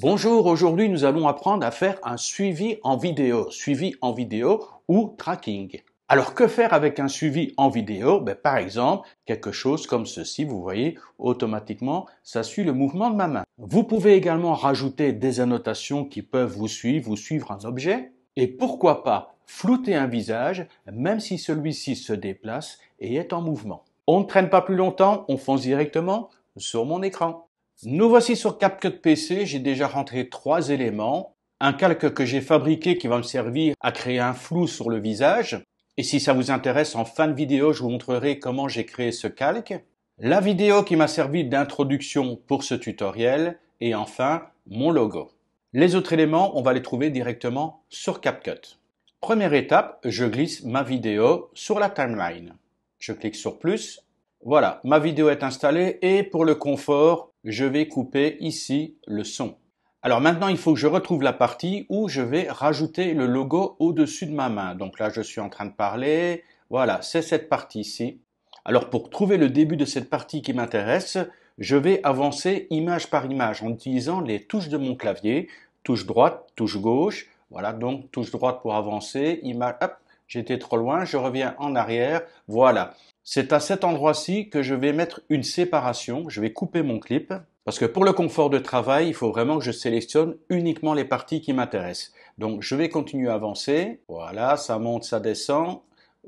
Bonjour, aujourd'hui nous allons apprendre à faire un suivi en vidéo, suivi en vidéo ou tracking. Alors que faire avec un suivi en vidéo ben, Par exemple, quelque chose comme ceci, vous voyez, automatiquement, ça suit le mouvement de ma main. Vous pouvez également rajouter des annotations qui peuvent vous suivre, vous suivre un objet. Et pourquoi pas flouter un visage, même si celui-ci se déplace et est en mouvement. On ne traîne pas plus longtemps, on fonce directement sur mon écran. Nous voici sur CapCut PC, j'ai déjà rentré trois éléments. Un calque que j'ai fabriqué qui va me servir à créer un flou sur le visage. Et si ça vous intéresse, en fin de vidéo, je vous montrerai comment j'ai créé ce calque. La vidéo qui m'a servi d'introduction pour ce tutoriel. Et enfin, mon logo. Les autres éléments, on va les trouver directement sur CapCut. Première étape, je glisse ma vidéo sur la timeline. Je clique sur plus. Voilà, ma vidéo est installée et pour le confort, je vais couper ici le son. Alors maintenant, il faut que je retrouve la partie où je vais rajouter le logo au-dessus de ma main. Donc là, je suis en train de parler. Voilà, c'est cette partie ici. Alors pour trouver le début de cette partie qui m'intéresse, je vais avancer image par image en utilisant les touches de mon clavier. Touche droite, touche gauche. Voilà, donc touche droite pour avancer. Image, hop, j'étais trop loin, je reviens en arrière. Voilà. C'est à cet endroit-ci que je vais mettre une séparation. Je vais couper mon clip parce que pour le confort de travail, il faut vraiment que je sélectionne uniquement les parties qui m'intéressent. Donc je vais continuer à avancer. Voilà, ça monte, ça descend.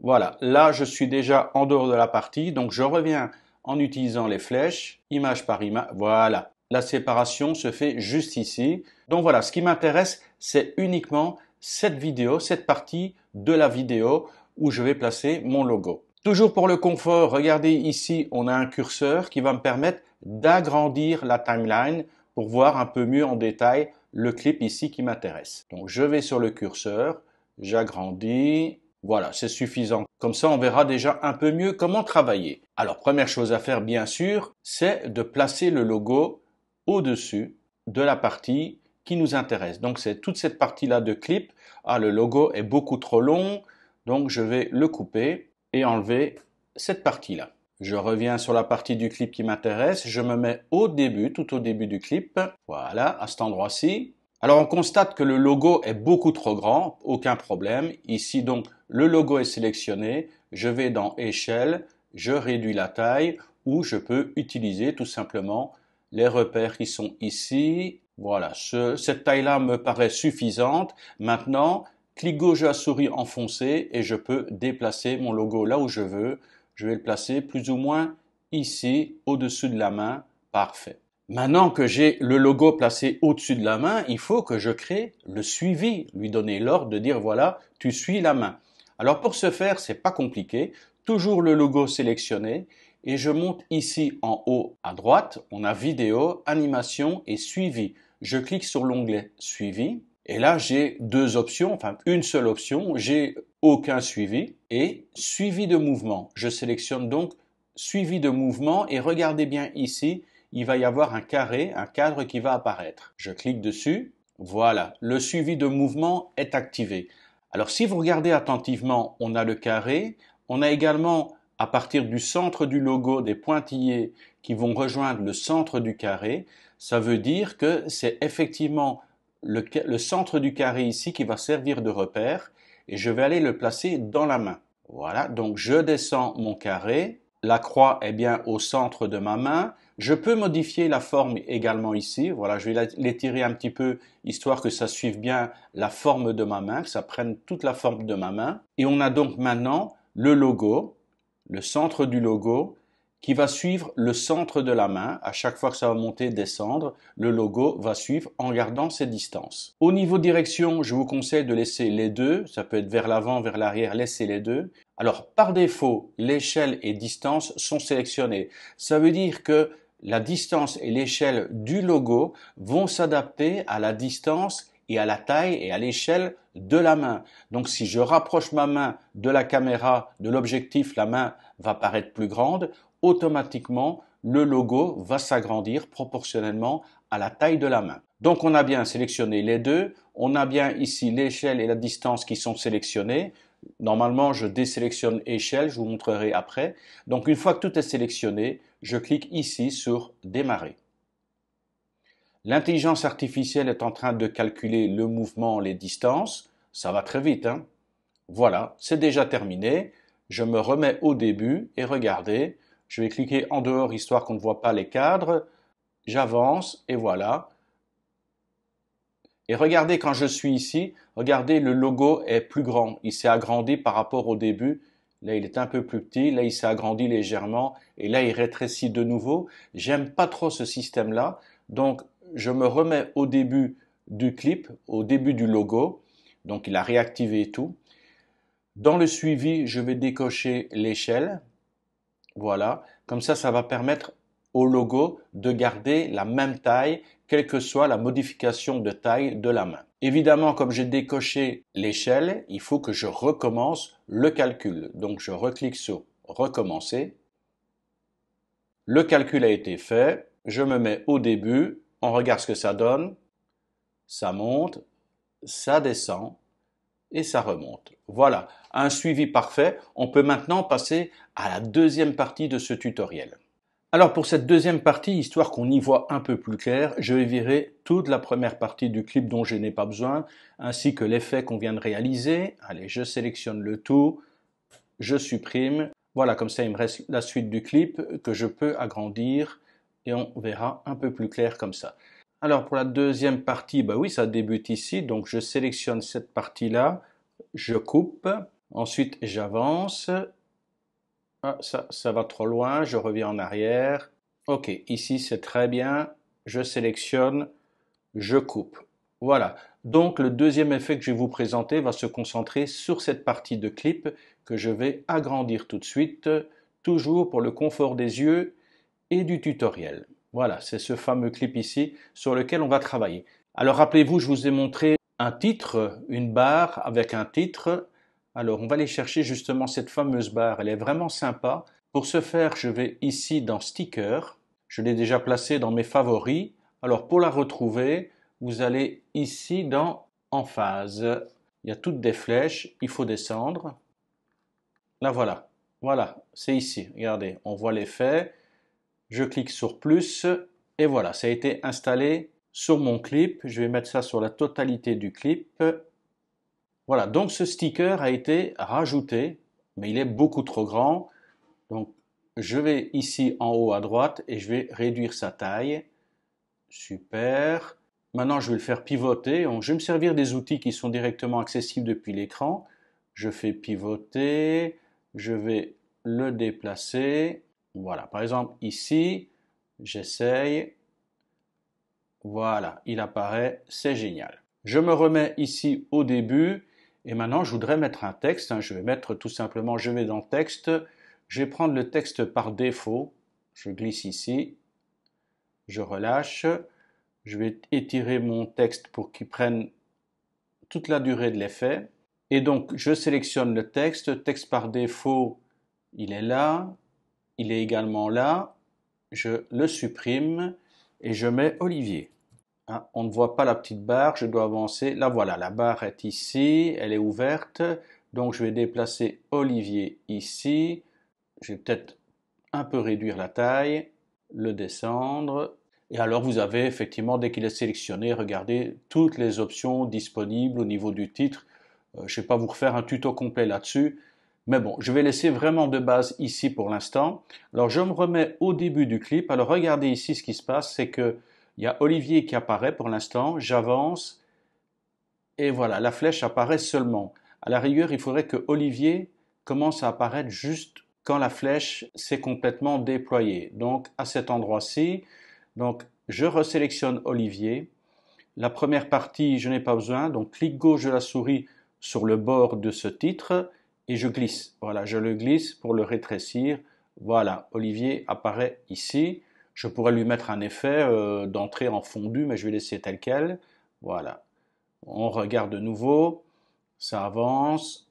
Voilà, là je suis déjà en dehors de la partie. Donc je reviens en utilisant les flèches, image par image. Voilà, la séparation se fait juste ici. Donc voilà, ce qui m'intéresse, c'est uniquement cette vidéo, cette partie de la vidéo où je vais placer mon logo. Toujours pour le confort, regardez ici, on a un curseur qui va me permettre d'agrandir la timeline pour voir un peu mieux en détail le clip ici qui m'intéresse. Donc je vais sur le curseur, j'agrandis, voilà, c'est suffisant. Comme ça, on verra déjà un peu mieux comment travailler. Alors, première chose à faire, bien sûr, c'est de placer le logo au-dessus de la partie qui nous intéresse. Donc, c'est toute cette partie-là de clip. Ah, le logo est beaucoup trop long, donc je vais le couper et enlever cette partie-là. Je reviens sur la partie du clip qui m'intéresse. Je me mets au début, tout au début du clip. Voilà, à cet endroit-ci. Alors on constate que le logo est beaucoup trop grand, aucun problème. Ici donc le logo est sélectionné. Je vais dans échelle, je réduis la taille ou je peux utiliser tout simplement les repères qui sont ici. Voilà, cette taille-là me paraît suffisante. Maintenant, Clic gauche à souris enfoncé et je peux déplacer mon logo là où je veux. Je vais le placer plus ou moins ici, au-dessus de la main. Parfait. Maintenant que j'ai le logo placé au-dessus de la main, il faut que je crée le suivi, lui donner l'ordre de dire voilà, tu suis la main. Alors pour ce faire, c'est pas compliqué, toujours le logo sélectionné et je monte ici en haut à droite, on a vidéo, animation et suivi. Je clique sur l'onglet suivi et là, j'ai deux options, enfin une seule option, j'ai aucun suivi et suivi de mouvement. Je sélectionne donc suivi de mouvement et regardez bien ici, il va y avoir un carré, un cadre qui va apparaître. Je clique dessus. Voilà, le suivi de mouvement est activé. Alors si vous regardez attentivement, on a le carré, on a également à partir du centre du logo des pointillés qui vont rejoindre le centre du carré, ça veut dire que c'est effectivement le, centre du carré ici qui va servir de repère et je vais aller le placer dans la main. Voilà, donc je descends mon carré, la croix est bien au centre de ma main. Je peux modifier la forme également ici. Voilà, je vais l'étirer un petit peu histoire que ça suive bien la forme de ma main, que ça prenne toute la forme de ma main. Et on a donc maintenant le logo, le centre du logo qui va suivre le centre de la main. À chaque fois que ça va monter descendre, le logo va suivre en gardant ses distances. Au niveau direction, je vous conseille de laisser les deux. Ça peut être vers l'avant, vers l'arrière, laissez les deux. Alors, par défaut, l'échelle et distance sont sélectionnées. Ça veut dire que la distance et l'échelle du logo vont s'adapter à la distance et à la taille et à l'échelle de la main. Donc si je rapproche ma main de la caméra, de l'objectif, la main va paraître plus grande automatiquement, le logo va s'agrandir proportionnellement à la taille de la main. Donc on a bien sélectionné les deux, on a bien ici l'échelle et la distance qui sont sélectionnées. Normalement, je désélectionne échelle, je vous montrerai après. Donc une fois que tout est sélectionné, je clique ici sur démarrer. L'intelligence artificielle est en train de calculer le mouvement, les distances. Ça va très vite. Hein. voilà, c'est déjà terminé. Je me remets au début et regardez, je vais cliquer en dehors histoire qu'on ne voit pas les cadres. J'avance et voilà. Et regardez quand je suis ici, regardez le logo est plus grand. Il s'est agrandi par rapport au début. Là, il est un peu plus petit. Là, il s'est agrandi légèrement. Et là, il rétrécit de nouveau. J'aime pas trop ce système-là. Donc, je me remets au début du clip, au début du logo. Donc, il a réactivé tout. Dans le suivi, je vais décocher l'échelle. Voilà, comme ça, ça va permettre au logo de garder la même taille, quelle que soit la modification de taille de la main. Évidemment, comme j'ai décoché l'échelle, il faut que je recommence le calcul. Donc je reclique sur Recommencer. Le calcul a été fait. Je me mets au début. On regarde ce que ça donne. Ça monte, ça descend et ça remonte. Voilà, un suivi parfait. On peut maintenant passer à la deuxième partie de ce tutoriel. Alors pour cette deuxième partie, histoire qu'on y voit un peu plus clair, je vais virer toute la première partie du clip dont je n'ai pas besoin, ainsi que l'effet qu'on vient de réaliser. Allez, je sélectionne le tout, je supprime. Voilà, comme ça il me reste la suite du clip que je peux agrandir et on verra un peu plus clair comme ça. Alors pour la deuxième partie, bah oui, ça débute ici. Donc je sélectionne cette partie-là, je coupe, ensuite j'avance. Ah, ça, ça va trop loin, je reviens en arrière. Ok, ici c'est très bien. Je sélectionne, je coupe. Voilà. Donc le deuxième effet que je vais vous présenter va se concentrer sur cette partie de clip que je vais agrandir tout de suite, toujours pour le confort des yeux et du tutoriel. Voilà, c'est ce fameux clip ici sur lequel on va travailler. Alors rappelez-vous, je vous ai montré un titre, une barre avec un titre. Alors on va aller chercher justement cette fameuse barre, elle est vraiment sympa. Pour ce faire, je vais ici dans Sticker. Je l'ai déjà placée dans mes favoris. Alors pour la retrouver, vous allez ici dans phase. Il y a toutes des flèches, il faut descendre. Là voilà, voilà, c'est ici, regardez, on voit l'effet. Je clique sur plus et voilà, ça a été installé sur mon clip. Je vais mettre ça sur la totalité du clip. Voilà, donc ce sticker a été rajouté, mais il est beaucoup trop grand. Donc je vais ici en haut à droite et je vais réduire sa taille. Super. Maintenant, je vais le faire pivoter. je vais me servir des outils qui sont directement accessibles depuis l'écran. Je fais pivoter, je vais le déplacer. Voilà, par exemple ici, j'essaye. Voilà, il apparaît, c'est génial. Je me remets ici au début et maintenant je voudrais mettre un texte. Hein. Je vais mettre tout simplement, je vais dans texte, je vais prendre le texte par défaut. Je glisse ici, je relâche, je vais étirer mon texte pour qu'il prenne toute la durée de l'effet. Et donc je sélectionne le texte, texte par défaut, il est là, il est également là. Je le supprime et je mets Olivier. Hein, on ne voit pas la petite barre, je dois avancer. Là, voilà, la barre est ici, elle est ouverte. Donc je vais déplacer Olivier ici. Je vais peut-être un peu réduire la taille, le descendre. Et alors vous avez effectivement, dès qu'il est sélectionné, regardez toutes les options disponibles au niveau du titre. Euh, je ne vais pas vous refaire un tuto complet là-dessus, mais bon, je vais laisser vraiment de base ici pour l'instant. Alors je me remets au début du clip. Alors regardez ici ce qui se passe, c'est que il y a Olivier qui apparaît pour l'instant, j'avance et voilà, la flèche apparaît seulement. À la rigueur, il faudrait que Olivier commence à apparaître juste quand la flèche s'est complètement déployée. Donc à cet endroit-ci, donc je resélectionne Olivier. La première partie, je n'ai pas besoin, donc clic gauche de la souris sur le bord de ce titre et je glisse. Voilà, je le glisse pour le rétrécir. Voilà, Olivier apparaît ici. Je pourrais lui mettre un effet euh, d'entrée en fondu, mais je vais laisser tel quel. Voilà. On regarde de nouveau. Ça avance.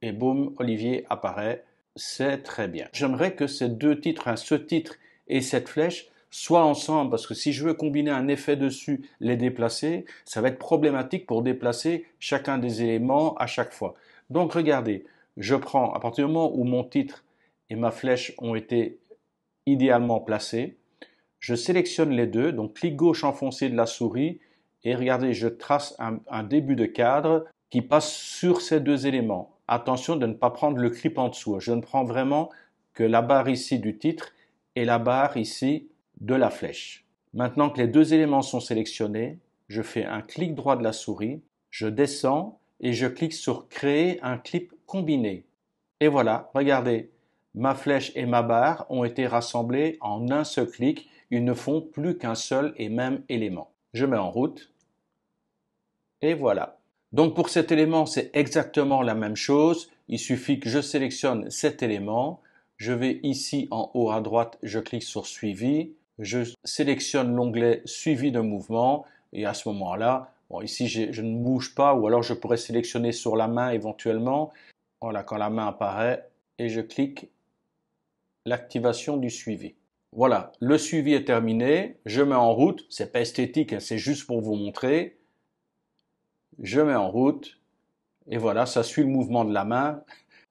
Et boum, Olivier apparaît. C'est très bien. J'aimerais que ces deux titres, hein, ce titre et cette flèche, soient ensemble, parce que si je veux combiner un effet dessus, les déplacer, ça va être problématique pour déplacer chacun des éléments à chaque fois. Donc regardez, je prends, à partir du moment où mon titre et ma flèche ont été idéalement placés, je sélectionne les deux, donc clic gauche enfoncé de la souris, et regardez, je trace un, début de cadre qui passe sur ces deux éléments. Attention de ne pas prendre le clip en dessous. Je ne prends vraiment que la barre ici du titre et la barre ici de la flèche. Maintenant que les deux éléments sont sélectionnés, je fais un clic droit de la souris, je descends et je clique sur Créer un clip combiné. Et voilà, regardez, ma flèche et ma barre ont été rassemblées en un seul clic. Ils ne font plus qu'un seul et même élément. Je mets en route. Et voilà. Donc pour cet élément, c'est exactement la même chose. Il suffit que je sélectionne cet élément. Je vais ici en haut à droite, je clique sur Suivi. Je sélectionne l'onglet Suivi de mouvement. Et à ce moment-là, Bon, ici, je ne bouge pas, ou alors je pourrais sélectionner sur la main éventuellement. Voilà, quand la main apparaît, et je clique l'activation du suivi. Voilà, le suivi est terminé. Je mets en route. C'est pas esthétique, hein, c'est juste pour vous montrer. Je mets en route. Et voilà, ça suit le mouvement de la main.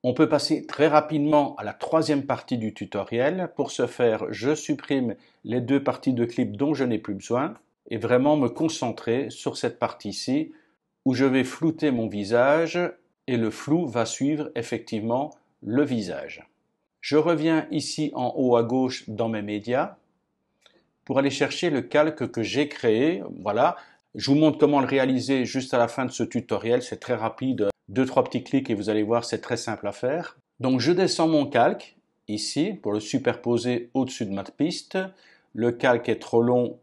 On peut passer très rapidement à la troisième partie du tutoriel. Pour ce faire, je supprime les deux parties de clip dont je n'ai plus besoin et vraiment me concentrer sur cette partie-ci où je vais flouter mon visage et le flou va suivre effectivement le visage. Je reviens ici en haut à gauche dans mes médias pour aller chercher le calque que j'ai créé. Voilà, je vous montre comment le réaliser juste à la fin de ce tutoriel. C'est très rapide, deux trois petits clics et vous allez voir, c'est très simple à faire. Donc je descends mon calque ici pour le superposer au-dessus de ma piste. Le calque est trop long,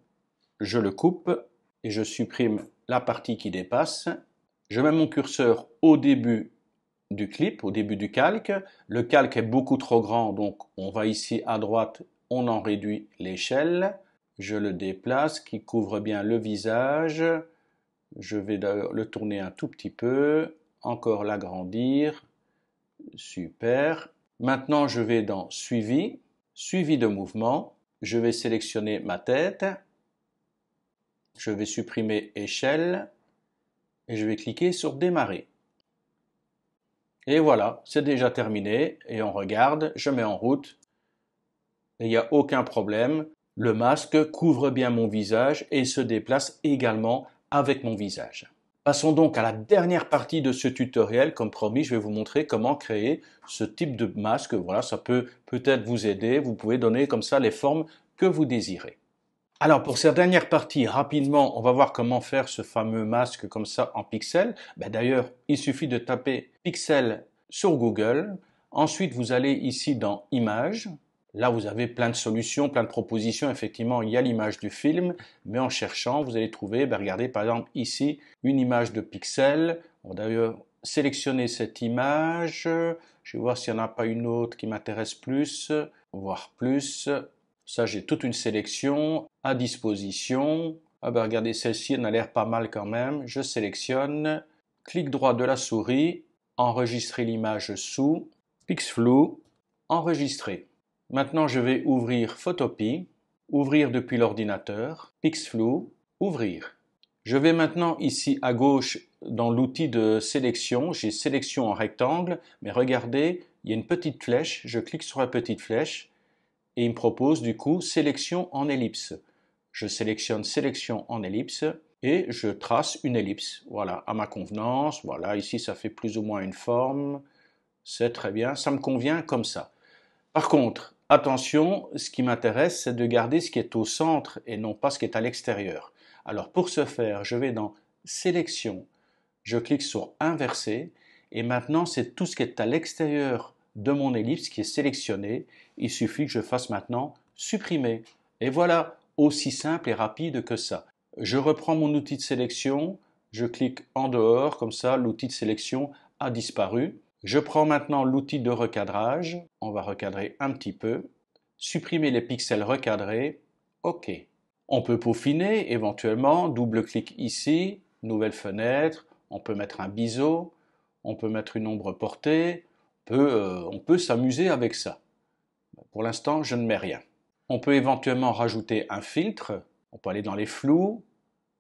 je le coupe et je supprime la partie qui dépasse. Je mets mon curseur au début du clip, au début du calque. Le calque est beaucoup trop grand, donc on va ici à droite, on en réduit l'échelle. Je le déplace, qui couvre bien le visage. Je vais le tourner un tout petit peu, encore l'agrandir. Super. Maintenant, je vais dans Suivi, Suivi de mouvement. Je vais sélectionner ma tête je vais supprimer échelle et je vais cliquer sur démarrer. Et voilà, c'est déjà terminé et on regarde, je mets en route. Il n'y a aucun problème, le masque couvre bien mon visage et se déplace également avec mon visage. Passons donc à la dernière partie de ce tutoriel. Comme promis, je vais vous montrer comment créer ce type de masque. Voilà, ça peut peut-être vous aider. Vous pouvez donner comme ça les formes que vous désirez. Alors pour cette dernière partie, rapidement, on va voir comment faire ce fameux masque comme ça en pixels. Ben D'ailleurs, il suffit de taper pixel sur Google. Ensuite, vous allez ici dans Images. Là, vous avez plein de solutions, plein de propositions. Effectivement, il y a l'image du film, mais en cherchant, vous allez trouver, ben regardez par exemple ici, une image de pixels. On va d'ailleurs sélectionner cette image. Je vais voir s'il n'y en a pas une autre qui m'intéresse plus, voir plus. Ça, j'ai toute une sélection à disposition. Ah ben regardez, celle-ci, elle a l'air pas mal quand même. Je sélectionne, clic droit de la souris, enregistrer l'image sous, PixFlow, enregistrer. Maintenant, je vais ouvrir Photopie, ouvrir depuis l'ordinateur, Pixflou, ouvrir. Je vais maintenant ici à gauche dans l'outil de sélection, j'ai sélection en rectangle, mais regardez, il y a une petite flèche, je clique sur la petite flèche, et il me propose du coup sélection en ellipse. Je sélectionne sélection en ellipse et je trace une ellipse. Voilà, à ma convenance. Voilà, ici ça fait plus ou moins une forme. C'est très bien, ça me convient comme ça. Par contre, attention, ce qui m'intéresse, c'est de garder ce qui est au centre et non pas ce qui est à l'extérieur. Alors pour ce faire, je vais dans Sélection, je clique sur Inverser, et maintenant c'est tout ce qui est à l'extérieur de mon ellipse qui est sélectionnée. Il suffit que je fasse maintenant supprimer. Et voilà, aussi simple et rapide que ça. Je reprends mon outil de sélection, je clique en dehors, comme ça l'outil de sélection a disparu. Je prends maintenant l'outil de recadrage, on va recadrer un petit peu, supprimer les pixels recadrés, OK. On peut peaufiner éventuellement, double-clic ici, nouvelle fenêtre, on peut mettre un biseau, on peut mettre une ombre portée, euh, on peut s'amuser avec ça. Pour l'instant, je ne mets rien. On peut éventuellement rajouter un filtre. On peut aller dans les flous,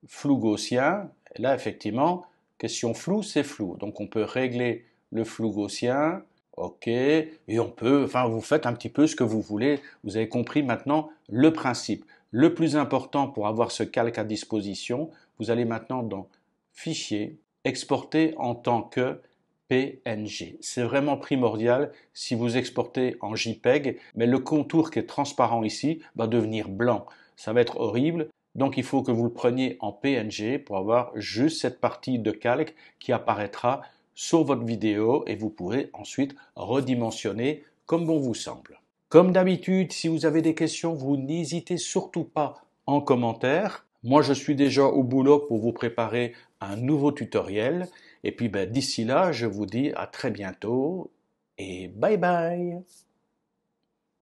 flou gaussien. là, effectivement, question flou, c'est flou. Donc, on peut régler le flou gaussien. OK. Et on peut, enfin, vous faites un petit peu ce que vous voulez. Vous avez compris maintenant le principe. Le plus important pour avoir ce calque à disposition, vous allez maintenant dans Fichier, exporter en tant que PNG. C'est vraiment primordial si vous exportez en JPEG, mais le contour qui est transparent ici va devenir blanc. Ça va être horrible, donc il faut que vous le preniez en PNG pour avoir juste cette partie de calque qui apparaîtra sur votre vidéo et vous pourrez ensuite redimensionner comme bon vous semble. Comme d'habitude, si vous avez des questions, vous n'hésitez surtout pas en commentaire. Moi, je suis déjà au boulot pour vous préparer un nouveau tutoriel. Et puis ben, d'ici là, je vous dis à très bientôt et bye bye